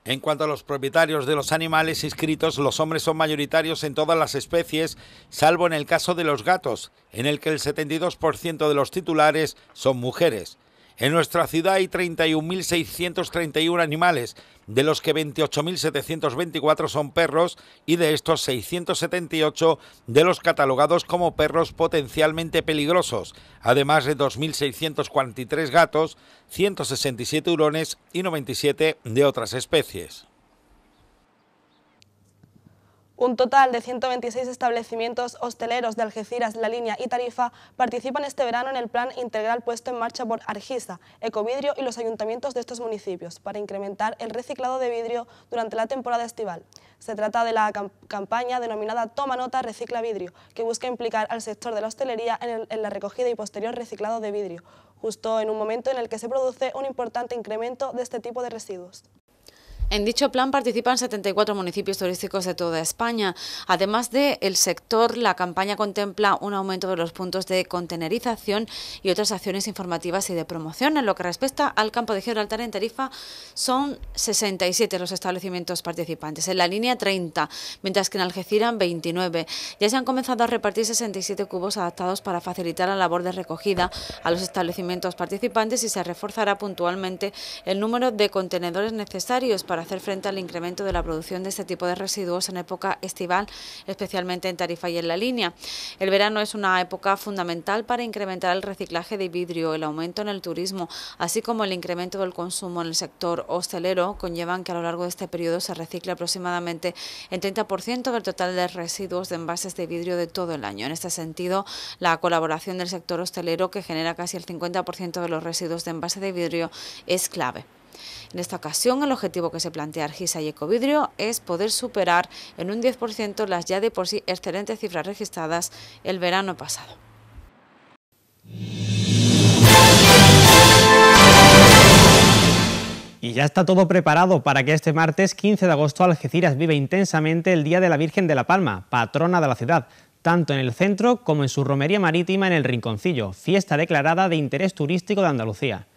En cuanto a los propietarios de los animales inscritos, los hombres son mayoritarios en todas las especies, salvo en el caso de los gatos, en el que el 72% de los titulares son mujeres. En nuestra ciudad hay 31.631 animales, de los que 28.724 son perros y de estos 678 de los catalogados como perros potencialmente peligrosos, además de 2.643 gatos, 167 hurones y 97 de otras especies. Un total de 126 establecimientos hosteleros de Algeciras, La Línea y Tarifa participan este verano en el plan integral puesto en marcha por Argisa, Ecovidrio y los ayuntamientos de estos municipios para incrementar el reciclado de vidrio durante la temporada estival. Se trata de la campaña denominada Toma Nota, Recicla Vidrio, que busca implicar al sector de la hostelería en la recogida y posterior reciclado de vidrio, justo en un momento en el que se produce un importante incremento de este tipo de residuos. En dicho plan participan 74 municipios turísticos de toda España. Además del el sector, la campaña contempla un aumento de los puntos de contenerización y otras acciones informativas y de promoción. En lo que respecta al campo de Gibraltar en Tarifa, son 67 los establecimientos participantes, en la línea 30, mientras que en Algeciras 29. Ya se han comenzado a repartir 67 cubos adaptados para facilitar la labor de recogida a los establecimientos participantes y se reforzará puntualmente el número de contenedores necesarios para hacer frente al incremento de la producción de este tipo de residuos en época estival, especialmente en Tarifa y en la línea. El verano es una época fundamental para incrementar el reciclaje de vidrio, el aumento en el turismo, así como el incremento del consumo en el sector hostelero, conllevan que a lo largo de este periodo se recicle aproximadamente el 30% del total de residuos de envases de vidrio de todo el año. En este sentido, la colaboración del sector hostelero, que genera casi el 50% de los residuos de envase de vidrio, es clave. En esta ocasión, el objetivo que se plantea Argisa y Ecovidrio es poder superar en un 10% las ya de por sí excelentes cifras registradas el verano pasado. Y ya está todo preparado para que este martes 15 de agosto Algeciras vive intensamente el Día de la Virgen de la Palma, patrona de la ciudad, tanto en el centro como en su romería marítima en el Rinconcillo, fiesta declarada de interés turístico de Andalucía.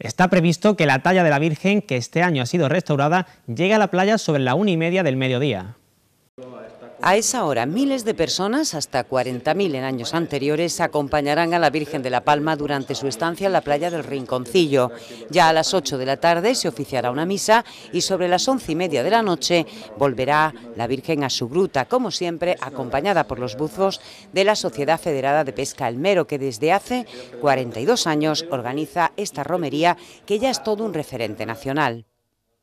Está previsto que la talla de la Virgen, que este año ha sido restaurada, llegue a la playa sobre la una y media del mediodía. A esa hora, miles de personas, hasta 40.000 en años anteriores, acompañarán a la Virgen de la Palma durante su estancia en la playa del Rinconcillo. Ya a las 8 de la tarde se oficiará una misa y sobre las 11 y media de la noche volverá la Virgen a su gruta, como siempre, acompañada por los buzos de la Sociedad Federada de Pesca Elmero, que desde hace 42 años organiza esta romería que ya es todo un referente nacional.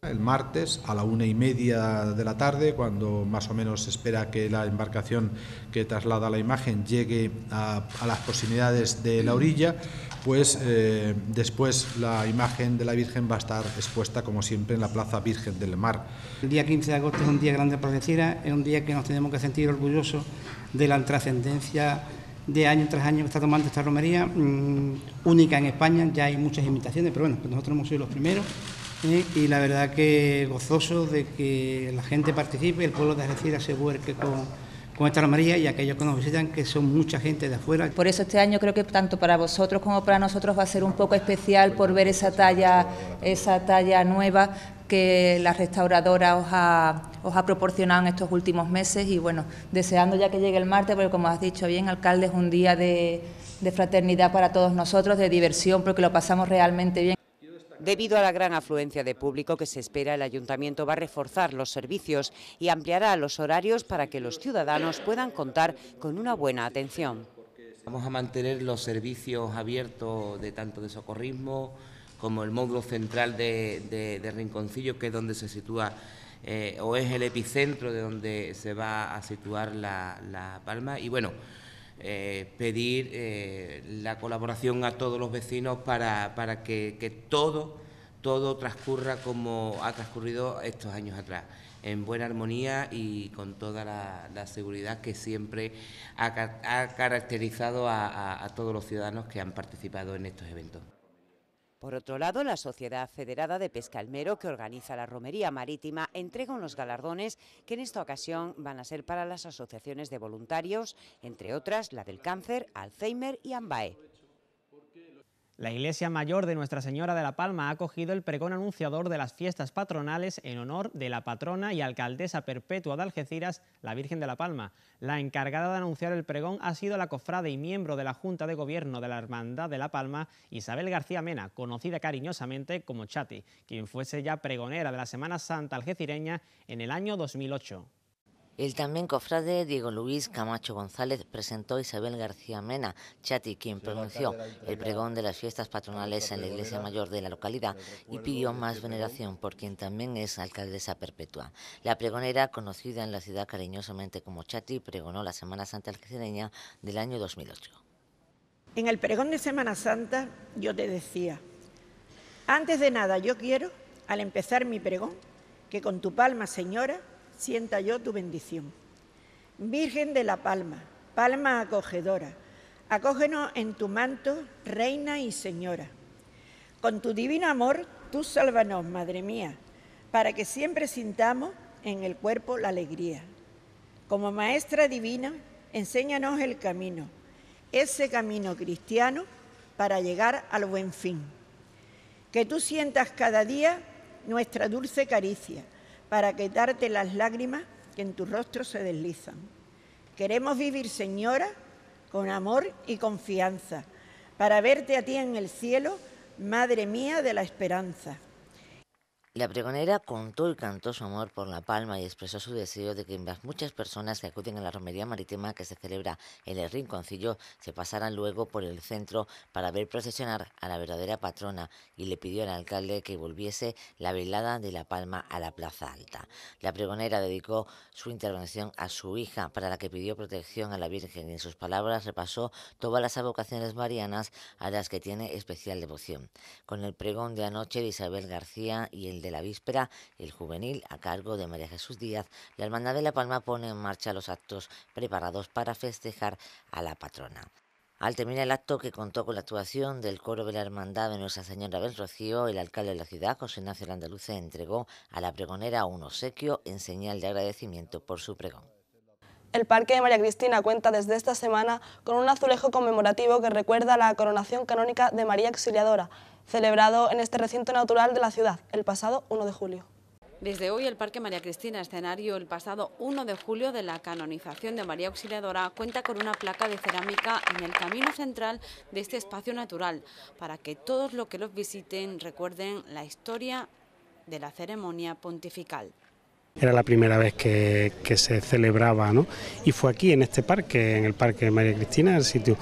El martes a la una y media de la tarde, cuando más o menos se espera que la embarcación que traslada la imagen llegue a, las proximidades de la orilla, pues eh, después la imagen de la Virgen va a estar expuesta, como siempre, en la Plaza Virgen del Mar. El día 15 de agosto es un día grande para es un día que nos tenemos que sentir orgullosos de la trascendencia de año tras año que está tomando esta romería, mm, única en España, ya hay muchas imitaciones, pero bueno, pues nosotros hemos sido los primeros y la verdad que gozoso de que la gente participe, el pueblo de Algeciras se vuelque con con esta romería y aquellos que nos visitan, que son mucha gente de afuera. Por eso este año creo que tanto para vosotros como para nosotros va a ser un poco especial por ver esa talla, esa talla nueva que la restauradora os ha, proporcionado en estos últimos meses y bueno, deseando ya que llegue el martes, porque como has dicho bien, alcalde, es un día de, de fraternidad para todos nosotros, de diversión, porque lo pasamos realmente bien. Debido a la gran afluencia de público que se espera, el ayuntamiento va a reforzar los servicios y ampliará los horarios para que los ciudadanos puedan contar con una buena atención. Vamos a mantener los servicios abiertos de tanto de socorrismo como el módulo central de, Rinconcillo, que es donde se sitúa eh, o es el epicentro de donde se va a situar la, la palma. Y bueno, eh, pedir eh, la colaboración a todos los vecinos para, que, todo, todo transcurra como ha transcurrido estos años atrás, en buena armonía y con toda la, seguridad que siempre ha, caracterizado a todos los ciudadanos que han participado en estos eventos. Por otro lado, la Sociedad Federada de Pescalmero, que organiza la romería marítima, entrega unos galardones que en esta ocasión van a ser para las asociaciones de voluntarios, entre otras la del cáncer, Alzheimer y AMBAE. La Iglesia Mayor de Nuestra Señora de la Palma ha acogido el pregón anunciador de las fiestas patronales en honor de la patrona y alcaldesa perpetua de Algeciras, la Virgen de la Palma. La encargada de anunciar el pregón ha sido la cofrade y miembro de la Junta de Gobierno de la Hermandad de la Palma, Isabel García Mena, conocida cariñosamente como Chati, quien fuese ya pregonera de la Semana Santa algecireña en el año 2008. El también cofrade Diego Luis Camacho González presentó Isabel García Mena Chati, quien pronunció el pregón de las fiestas patronales en la iglesia mayor de la localidad y pidió este más veneración por quien también es alcaldesa perpetua. La pregonera, conocida en la ciudad cariñosamente como Chati, pregonó la Semana Santa algecireña... del año 2008. En el pregón de Semana Santa yo te decía, antes de nada yo quiero, al empezar mi pregón, que con tu palma, señora, sienta yo tu bendición. Virgen de la Palma, palma acogedora, acógenos en tu manto, reina y señora. Con tu divino amor, tú sálvanos, madre mía, para que siempre sintamos en el cuerpo la alegría. Como maestra divina, enséñanos el camino, ese camino cristiano para llegar al buen fin. Que tú sientas cada día nuestra dulce caricia para quitarte las lágrimas que en tu rostro se deslizan. Queremos vivir, Señora, con amor y confianza, para verte a ti en el cielo, Madre mía de la esperanza. La pregonera contó y cantó su amor por La Palma y expresó su deseo de que muchas personas que acuden a la romería marítima que se celebra en el Rinconcillo se pasaran luego por el centro para ver procesionar a la verdadera patrona y le pidió al alcalde que volviese la velada de La Palma a la Plaza Alta. La pregonera dedicó su intervención a su hija para la que pidió protección a la Virgen y en sus palabras repasó todas las avocaciones marianas a las que tiene especial devoción. Con el pregón de anoche de Isabel García y el de la víspera, el juvenil a cargo de María Jesús Díaz, la Hermandad de La Palma pone en marcha los actos preparados para festejar a la patrona. Al terminar el acto que contó con la actuación del coro de la Hermandad de Nuestra Señora del Rocío, el alcalde de la ciudad, José Ignacio Landaluce, entregó a la pregonera un obsequio en señal de agradecimiento por su pregón. El Parque de María Cristina cuenta desde esta semana con un azulejo conmemorativo que recuerda la coronación canónica de María Auxiliadora, celebrado en este recinto natural de la ciudad el pasado 1 de julio. Desde hoy, el Parque María Cristina, escenario el pasado 1 de julio de la canonización de María Auxiliadora, cuenta con una placa de cerámica en el camino central de este espacio natural, para que todos los que los visiten recuerden la historia de la ceremonia pontifical. Era la primera vez que, se celebraba, Y fue aquí, en este parque, en el Parque María Cristina, el sitio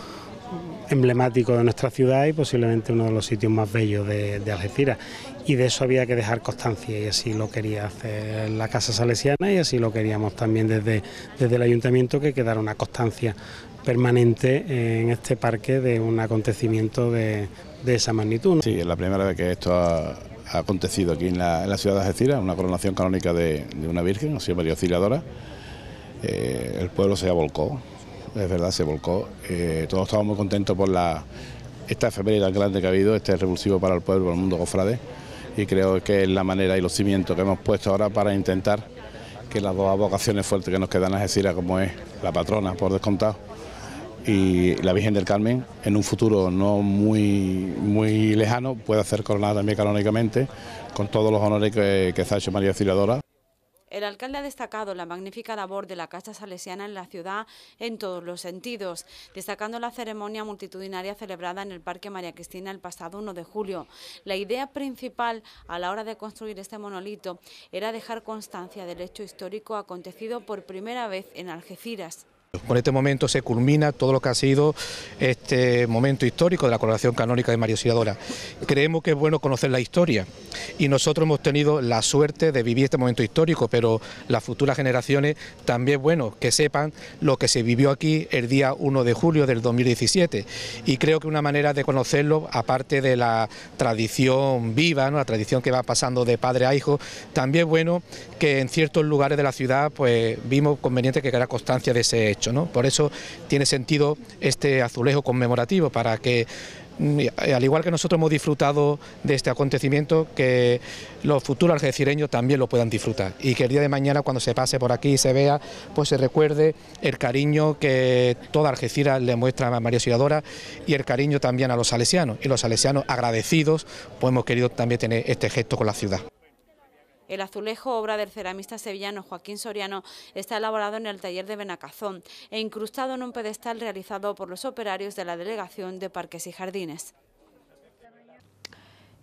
emblemático de nuestra ciudad y posiblemente uno de los sitios más bellos de, Algeciras. Y de eso había que dejar constancia y así lo quería hacer la Casa Salesiana y así lo queríamos también desde, desde el ayuntamiento que quedara una constancia permanente en este parque de un acontecimiento de, esa magnitud. Sí, es la primera vez que esto ha, acontecido aquí en la, ciudad de Algeciras, una coronación canónica de, una Virgen, o sea, María Osciladora. Eh, el pueblo se abolcó, es verdad, se volcó. Eh, todos estamos muy contentos por la, esta efeméride tan grande que ha habido, este revulsivo para el pueblo, para el mundo gofrade, y creo que es la manera y los cimientos que hemos puesto ahora para intentar que las dos vocaciones fuertes que nos quedan a decir como es la patrona, por descontado, y la Virgen del Carmen, en un futuro no muy, muy lejano, pueda ser coronada también canónicamente, con todos los honores que, que se hecho María Ciliadora. El alcalde ha destacado la magnífica labor de la Casa Salesiana en la ciudad en todos los sentidos, destacando la ceremonia multitudinaria celebrada en el Parque María Cristina el pasado 1 de julio. La idea principal a la hora de construir este monolito era dejar constancia del hecho histórico acontecido por primera vez en Algeciras. Con este momento se culmina todo lo que ha sido este momento histórico de la coronación canónica de María siadora Creemos que es bueno conocer la historia y nosotros hemos tenido la suerte de vivir este momento histórico, pero las futuras generaciones también es bueno que sepan lo que se vivió aquí el día 1 de julio del 2017 y creo que una manera de conocerlo, aparte de la tradición viva, la tradición que va pasando de padre a hijo, también es bueno que en ciertos lugares de la ciudad pues vimos conveniente que quedara constancia de ese hecho. Por eso tiene sentido este azulejo conmemorativo, para que mm, eh, al igual que nosotros hemos disfrutado de este acontecimiento, que los futuros algecireños también lo puedan disfrutar y que el día de mañana cuando se pase por aquí y se vea, pues se recuerde el cariño que toda Algeciras le muestra a María Ciudadora y el cariño también a los salesianos. Y los salesianos agradecidos, pues hemos querido también tener este gesto con la ciudad. El azulejo, obra del ceramista sevillano Joaquín Soriano, está elaborado en el taller de Benacazón e incrustado en un pedestal realizado por los operarios de la Delegación de Parques y Jardines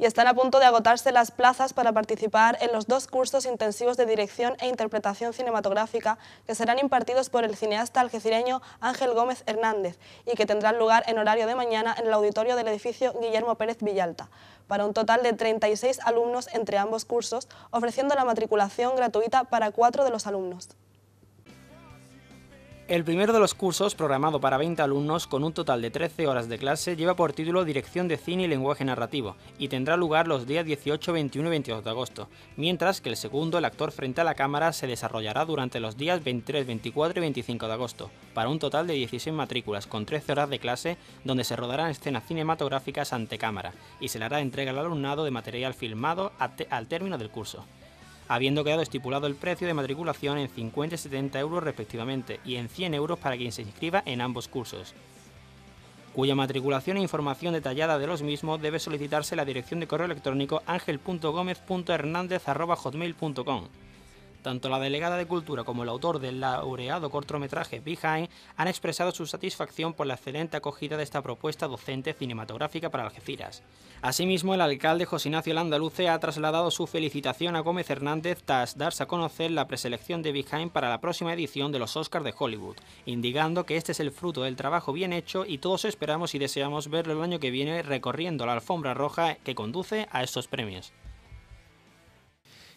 y están a punto de agotarse las plazas para participar en los dos cursos intensivos de dirección e interpretación cinematográfica que serán impartidos por el cineasta algecireño Ángel Gómez Hernández y que tendrán lugar en horario de mañana en el auditorio del edificio Guillermo Pérez Villalta, para un total de 36 alumnos entre ambos cursos, ofreciendo la matriculación gratuita para cuatro de los alumnos. El primero de los cursos, programado para 20 alumnos con un total de 13 horas de clase, lleva por título Dirección de Cine y Lenguaje Narrativo, y tendrá lugar los días 18, 21 y 22 de agosto, mientras que el segundo, El actor frente a la cámara, se desarrollará durante los días 23, 24 y 25 de agosto, para un total de 16 matrículas con 13 horas de clase, donde se rodarán escenas cinematográficas ante cámara, y se le hará entrega al alumnado de material filmado al término del curso habiendo quedado estipulado el precio de matriculación en 50 y 70 euros respectivamente y en 100 euros para quien se inscriba en ambos cursos, cuya matriculación e información detallada de los mismos debe solicitarse la dirección de correo electrónico angel.gómez.hernández.hotmail.com tanto la delegada de Cultura como el autor del laureado cortometraje Behind han expresado su satisfacción por la excelente acogida de esta propuesta docente cinematográfica para Algeciras. Asimismo, el alcalde José Ignacio Landaluce ha trasladado su felicitación a Gómez Hernández tras darse a conocer la preselección de Behind para la próxima edición de los Oscars de Hollywood, indicando que este es el fruto del trabajo bien hecho y todos esperamos y deseamos verlo el año que viene recorriendo la alfombra roja que conduce a estos premios.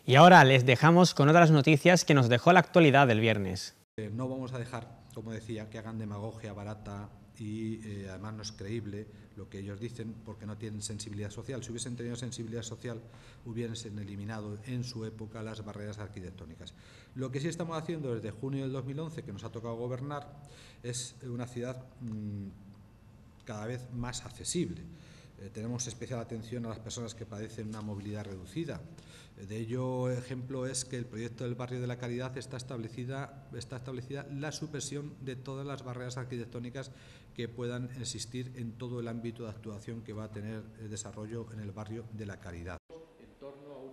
Y ahora les dejamos con otras noticias que nos dejó la actualidad del viernes. Eh, no vamos a dejar, como decía, que hagan demagogia barata y eh, además no es creíble lo que ellos dicen porque no tienen sensibilidad social. Si hubiesen tenido sensibilidad social, hubiesen eliminado en su época las barreras arquitectónicas. Lo que sí estamos haciendo desde junio del 2011, que nos ha tocado gobernar, es una ciudad mm, cada vez más accesible. Eh, tenemos especial atención a las personas que padecen una movilidad reducida. Eh, de ello, ejemplo es que el proyecto del Barrio de la Caridad está establecida, está establecida la supresión de todas las barreras arquitectónicas que puedan existir en todo el ámbito de actuación que va a tener el eh, desarrollo en el Barrio de la Caridad.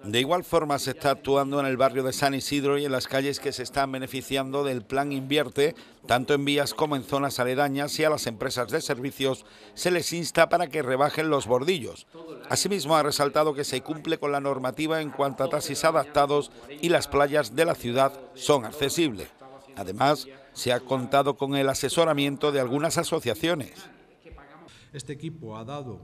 De igual forma se está actuando en el barrio de San Isidro y en las calles que se están beneficiando del plan Invierte, tanto en vías como en zonas aledañas y a las empresas de servicios se les insta para que rebajen los bordillos. Asimismo ha resaltado que se cumple con la normativa en cuanto a taxis adaptados y las playas de la ciudad son accesibles. Además, se ha contado con el asesoramiento de algunas asociaciones. Este equipo ha dado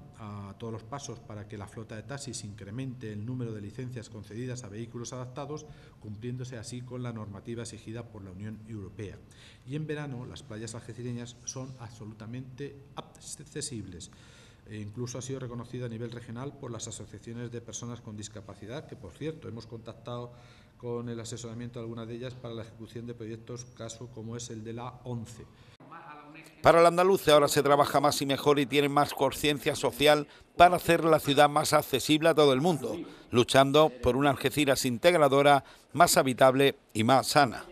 todos los pasos para que la flota de taxis incremente el número de licencias concedidas a vehículos adaptados, cumpliéndose así con la normativa exigida por la Unión Europea. Y en verano las playas algecireñas son absolutamente accesibles. E incluso ha sido reconocida a nivel regional por las asociaciones de personas con discapacidad, que por cierto hemos contactado con el asesoramiento de algunas de ellas para la ejecución de proyectos, caso como es el de la A11. Para el andaluz ahora se trabaja más y mejor y tiene más conciencia social para hacer la ciudad más accesible a todo el mundo, luchando por una Algeciras integradora, más habitable y más sana.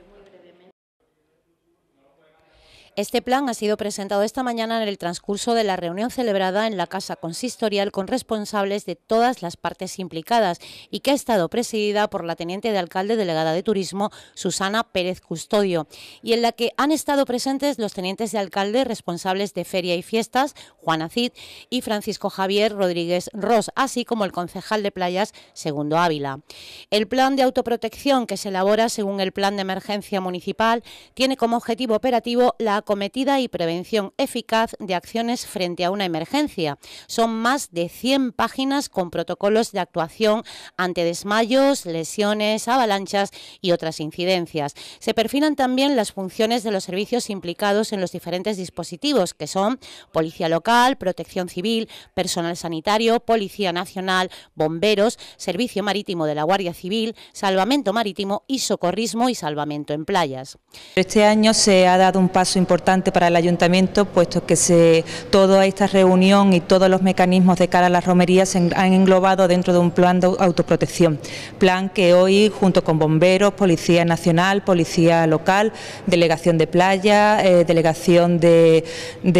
Este plan ha sido presentado esta mañana en el transcurso de la reunión celebrada en la Casa Consistorial con responsables de todas las partes implicadas y que ha estado presidida por la Teniente de Alcalde Delegada de Turismo, Susana Pérez Custodio, y en la que han estado presentes los Tenientes de Alcalde responsables de Feria y Fiestas, Juan Acid, y Francisco Javier Rodríguez Ross, así como el concejal de Playas, Segundo Ávila. El plan de autoprotección que se elabora según el Plan de Emergencia Municipal tiene como objetivo operativo la cometida y prevención eficaz de acciones frente a una emergencia. Son más de 100 páginas con protocolos de actuación ante desmayos, lesiones, avalanchas y otras incidencias. Se perfilan también las funciones de los servicios implicados en los diferentes dispositivos, que son policía local, protección civil, personal sanitario, policía nacional, bomberos, servicio marítimo de la Guardia Civil, salvamento marítimo y socorrismo y salvamento en playas. Este año se ha dado un paso importante para el ayuntamiento, puesto que se, toda esta reunión y todos los mecanismos de cara a las romerías se han englobado dentro de un plan de autoprotección. Plan que hoy, junto con bomberos, Policía Nacional, Policía Local, Delegación de Playa, eh, Delegación de,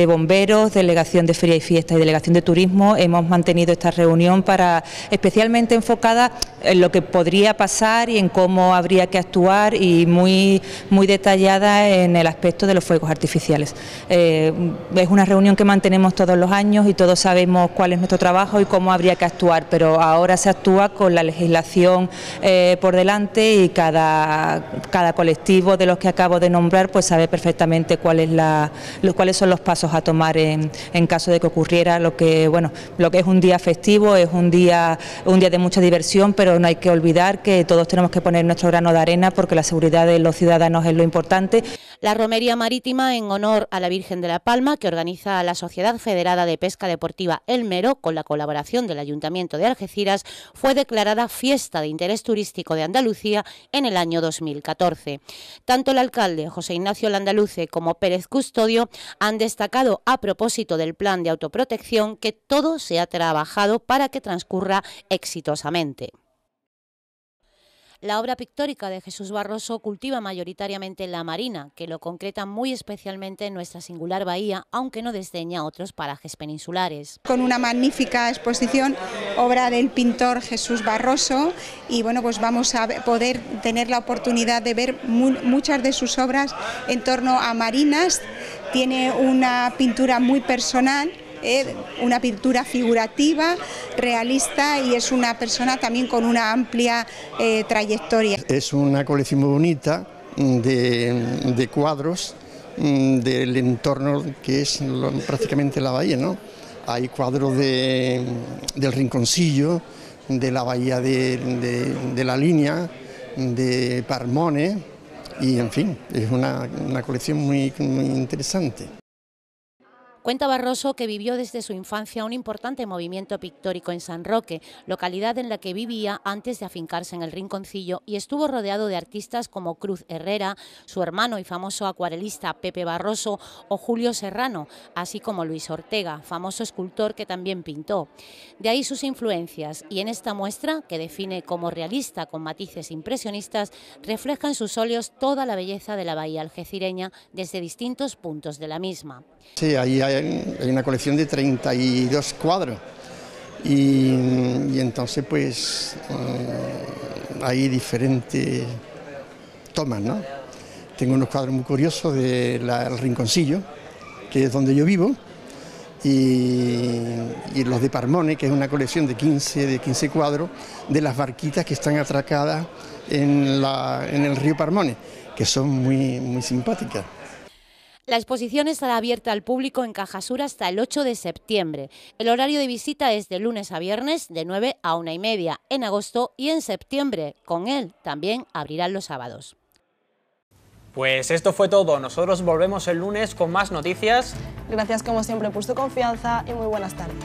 Bomberos, Delegación de Feria y Fiesta y Delegación de Turismo, hemos mantenido esta reunión para especialmente enfocada en lo que podría pasar y en cómo habría que actuar y muy, muy detallada en el aspecto de los fuegos artificiales. Eh, es una reunión que mantenemos todos los años y todos sabemos cuál es nuestro trabajo y cómo habría que actuar, pero ahora se actúa con la legislación eh, por delante y cada, cada colectivo de los que acabo de nombrar pues sabe perfectamente cuál cuáles son los pasos a tomar en, en caso de que ocurriera lo que, bueno, lo que es un día festivo, es un día, un día de mucha diversión, pero no hay que olvidar que todos tenemos que poner nuestro grano de arena porque la seguridad de los ciudadanos es lo importante. La romería marítima en honor a la Virgen de la Palma, que organiza la Sociedad Federada de Pesca Deportiva El Mero, con la colaboración del Ayuntamiento de Algeciras, fue declarada Fiesta de Interés Turístico de Andalucía en el año 2014. Tanto el alcalde José Ignacio Landaluce como Pérez Custodio han destacado a propósito del plan de autoprotección que todo se ha trabajado para que transcurra exitosamente. La obra pictórica de Jesús Barroso cultiva mayoritariamente la marina, que lo concreta muy especialmente en nuestra singular bahía, aunque no desdeña otros parajes peninsulares. Con una magnífica exposición, obra del pintor Jesús Barroso, y bueno, pues vamos a poder tener la oportunidad de ver muchas de sus obras en torno a marinas. Tiene una pintura muy personal es eh, una pintura figurativa, realista y es una persona también con una amplia eh, trayectoria. Es una colección muy bonita mm, de, cuadros mm, del entorno que es prácticamente la bahía, Hay cuadros del Rinconcillo, de la bahía de, la línea, de Parmone, y en fin, es una, colección muy interesante. Cuenta Barroso que vivió desde su infancia un importante movimiento pictórico en San Roque, localidad en la que vivía antes de afincarse en el Rinconcillo y estuvo rodeado de artistas como Cruz Herrera, su hermano y famoso acuarelista Pepe Barroso o Julio Serrano, así como Luis Ortega, famoso escultor que también pintó. De ahí sus influencias y en esta muestra, que define como realista con matices impresionistas, refleja en sus óleos toda la belleza de la bahía algecireña desde distintos puntos de la misma. Sí, ahí hay hay, una colección de 32 cuadros. Y, entonces pues eh, hay diferentes tomas, ¿no? Tengo unos cuadros muy curiosos del El Rinconcillo, que es donde yo vivo, y, los de Parmone, que es una colección de 15, de 15 cuadros de las barquitas que están atracadas en, el río Parmone, que son muy, muy simpáticas. La exposición estará abierta al público en Cajasur hasta el 8 de septiembre. El horario de visita es de lunes a viernes de 9 a 1 y media en agosto y en septiembre. Con él también abrirán los sábados. Pues esto fue todo. Nosotros volvemos el lunes con más noticias. Gracias como siempre por su confianza y muy buenas tardes.